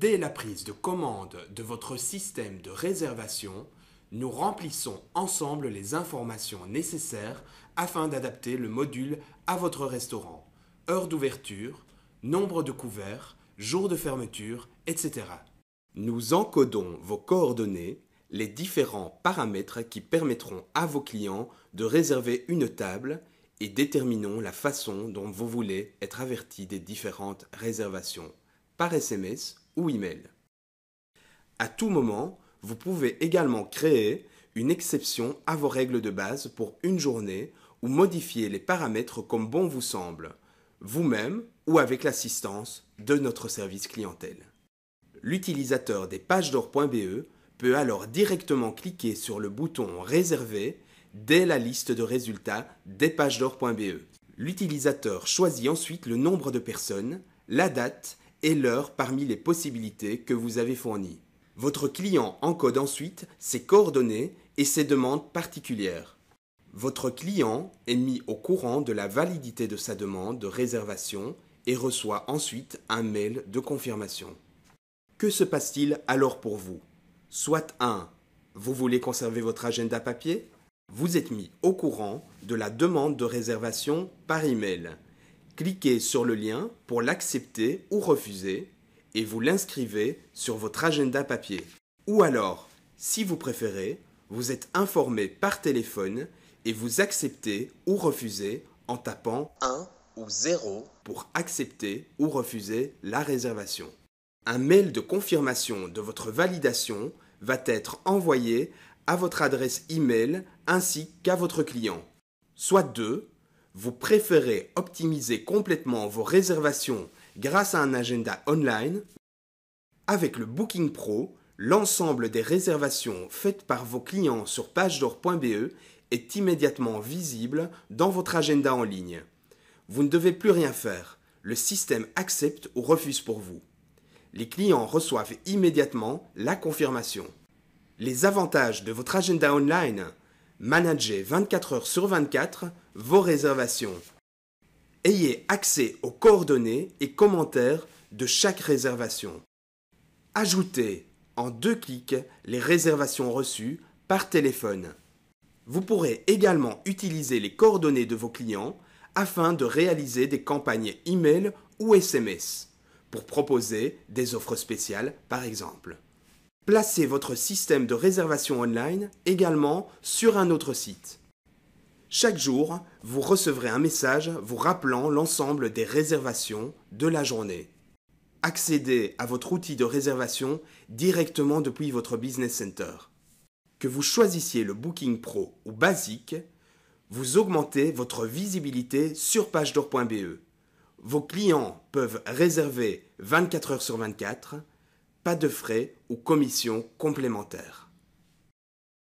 Dès la prise de commande de votre système de réservation, nous remplissons ensemble les informations nécessaires afin d'adapter le module à votre restaurant. Heure d'ouverture, nombre de couverts, jour de fermeture, etc. Nous encodons vos coordonnées, les différents paramètres qui permettront à vos clients de réserver une table et déterminons la façon dont vous voulez être averti des différentes réservations par SMS ou email. À tout moment, vous pouvez également créer une exception à vos règles de base pour une journée ou modifier les paramètres comme bon vous semble, vous-même ou avec l'assistance de notre service clientèle. L'utilisateur des pages d'or.be peut alors directement cliquer sur le bouton réserver dès la liste de résultats des pages d'or.be. L'utilisateur choisit ensuite le nombre de personnes, la date et l'heure parmi les possibilités que vous avez fournies. Votre client encode ensuite ses coordonnées et ses demandes particulières. Votre client est mis au courant de la validité de sa demande de réservation et reçoit ensuite un mail de confirmation. Que se passe-t-il alors pour vous Soit 1. Vous voulez conserver votre agenda papier Vous êtes mis au courant de la demande de réservation par email. Cliquez sur le lien pour l'accepter ou refuser et vous l'inscrivez sur votre agenda papier. Ou alors, si vous préférez, vous êtes informé par téléphone et vous acceptez ou refusez en tapant 1 ou 0 pour accepter ou refuser la réservation. Un mail de confirmation de votre validation va être envoyé à votre adresse email ainsi qu'à votre client, soit 2 vous préférez optimiser complètement vos réservations grâce à un agenda online, avec le Booking Pro, l'ensemble des réservations faites par vos clients sur pagedor.be est immédiatement visible dans votre agenda en ligne. Vous ne devez plus rien faire, le système accepte ou refuse pour vous. Les clients reçoivent immédiatement la confirmation. Les avantages de votre agenda online Managez 24 heures sur 24 vos réservations. Ayez accès aux coordonnées et commentaires de chaque réservation. Ajoutez en deux clics les réservations reçues par téléphone. Vous pourrez également utiliser les coordonnées de vos clients afin de réaliser des campagnes email ou SMS pour proposer des offres spéciales par exemple. Placez votre système de réservation online également sur un autre site. Chaque jour, vous recevrez un message vous rappelant l'ensemble des réservations de la journée. Accédez à votre outil de réservation directement depuis votre Business Center. Que vous choisissiez le Booking Pro ou Basique, vous augmentez votre visibilité sur d'or.be. Vos clients peuvent réserver 24 heures sur 24 pas de frais ou commissions complémentaires.